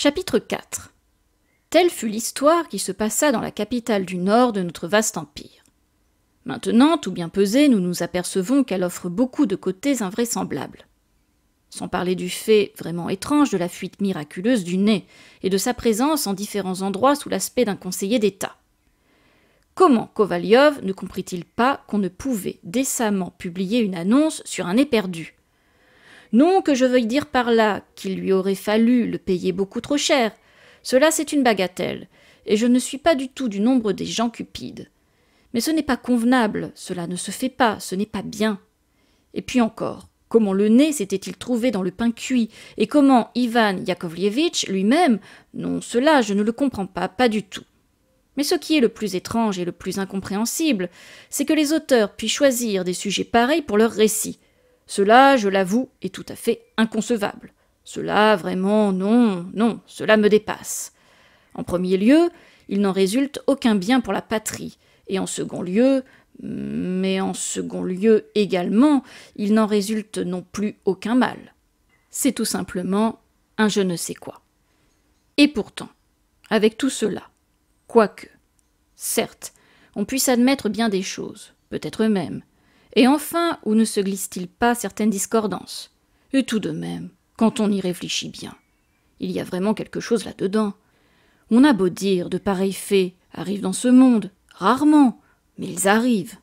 Chapitre 4 Telle fut l'histoire qui se passa dans la capitale du nord de notre vaste empire. Maintenant, tout bien pesé, nous nous apercevons qu'elle offre beaucoup de côtés invraisemblables. Sans parler du fait vraiment étrange de la fuite miraculeuse du nez et de sa présence en différents endroits sous l'aspect d'un conseiller d'État. Comment Kovalyov ne comprit-il pas qu'on ne pouvait décemment publier une annonce sur un nez perdu non que je veuille dire par là qu'il lui aurait fallu le payer beaucoup trop cher. Cela c'est une bagatelle, et je ne suis pas du tout du nombre des gens cupides. Mais ce n'est pas convenable, cela ne se fait pas, ce n'est pas bien. Et puis encore, comment le nez s'était-il trouvé dans le pain cuit, et comment Ivan Yakovlievitch lui-même Non, cela je ne le comprends pas, pas du tout. Mais ce qui est le plus étrange et le plus incompréhensible, c'est que les auteurs puissent choisir des sujets pareils pour leurs récits. Cela, je l'avoue, est tout à fait inconcevable. Cela, vraiment, non, non, cela me dépasse. En premier lieu, il n'en résulte aucun bien pour la patrie, et en second lieu, mais en second lieu également, il n'en résulte non plus aucun mal. C'est tout simplement un je ne sais quoi. Et pourtant, avec tout cela, quoique, certes, on puisse admettre bien des choses, peut-être même, et enfin, où ne se glissent-ils pas certaines discordances Et tout de même, quand on y réfléchit bien, il y a vraiment quelque chose là-dedans. On a beau dire, de pareils faits arrivent dans ce monde, rarement, mais ils arrivent.